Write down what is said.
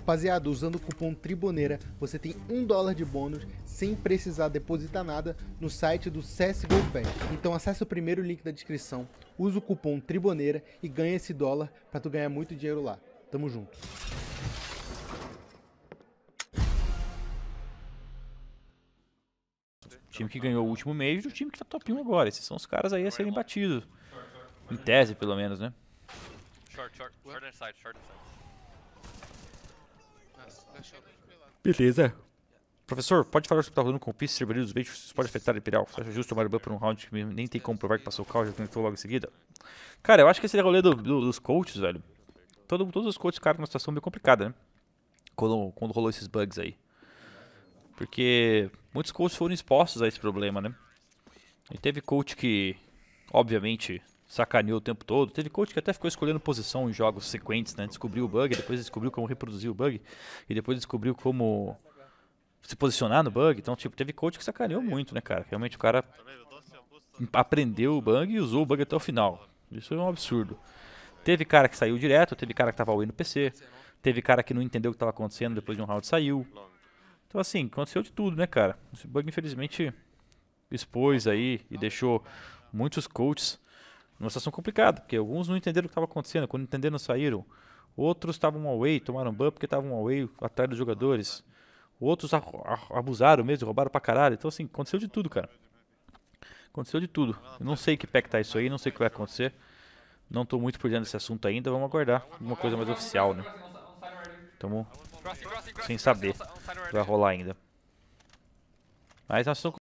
Rapaziada, usando o cupom Triboneira, você tem um dólar de bônus sem precisar depositar nada no site do CSGO Então acesse o primeiro link da descrição, usa o cupom Triboneira e ganha esse dólar para tu ganhar muito dinheiro lá. Tamo junto. O time que ganhou o último mês e o time que tá top 1 agora. Esses são os caras aí a serem batidos. Em tese, pelo menos, né? Short, short, short inside, short inside. Beleza. Professor, pode falar sobre o que está rolando com o PIS distribuindo os beijos? Isso pode afetar a Imperial? Você acha justo tomar ban por um round que nem tem como provar que passou o caos já tentou logo em seguida? Cara, eu acho que esse o rolê do, do, dos coaches, velho. Todo, todos os coaches ficaram numa situação meio complicada, né? Quando, quando rolou esses bugs aí. Porque muitos coaches foram expostos a esse problema, né? E teve coach que, obviamente, sacaneou o tempo todo. Teve coach que até ficou escolhendo posição em jogos sequentes, né? Descobriu o bug, depois descobriu como reproduzir o bug, e depois descobriu como se posicionar no bug. Então, tipo, teve coach que sacaneou muito, né, cara? Realmente o cara aprendeu o bug e usou o bug até o final. Isso é um absurdo. Teve cara que saiu direto, teve cara que tava away no PC, teve cara que não entendeu o que tava acontecendo, depois de um round saiu. Então, assim, aconteceu de tudo, né, cara? Esse bug, infelizmente, expôs aí e deixou muitos coaches uma situação complicada, porque alguns não entenderam o que estava acontecendo. Quando entenderam, saíram. Outros estavam away, tomaram ban porque estavam away atrás dos jogadores. Outros abusaram mesmo, roubaram pra caralho. Então, assim, aconteceu de tudo, cara. Aconteceu de tudo. Eu não sei que pack tá isso aí, não sei o que vai acontecer. Não tô muito por dentro desse assunto ainda, vamos aguardar alguma coisa mais oficial, né? Tamo sem saber vai rolar ainda. Mas a estamos